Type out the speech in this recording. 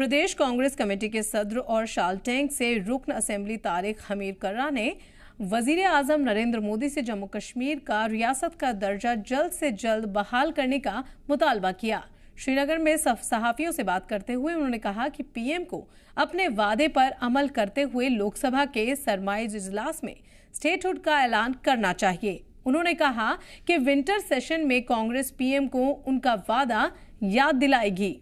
प्रदेश Congress committee के सदर और शालटेंग से रुकन असेंबली तारिक हमीर कर्रा ने वजीर आजम नरेंद्र मोदी से जम्मू कश्मीर का रियासत का दर्जा जल्द से जल्द बहाल करने का मुतालबा किया श्रीनगर में सहाफियों से बात करते हुए उन्होंने कहा कि पीएम को अपने वादे पर अमल करते हुए लोकसभा के सरमाइज इजलास में स्टेटहुड का ऐलान करना चाहिए उन्होंने कहा कि विंटर सेशन में कांग्रेस पीएम को उनका वादा याद दिलाएगी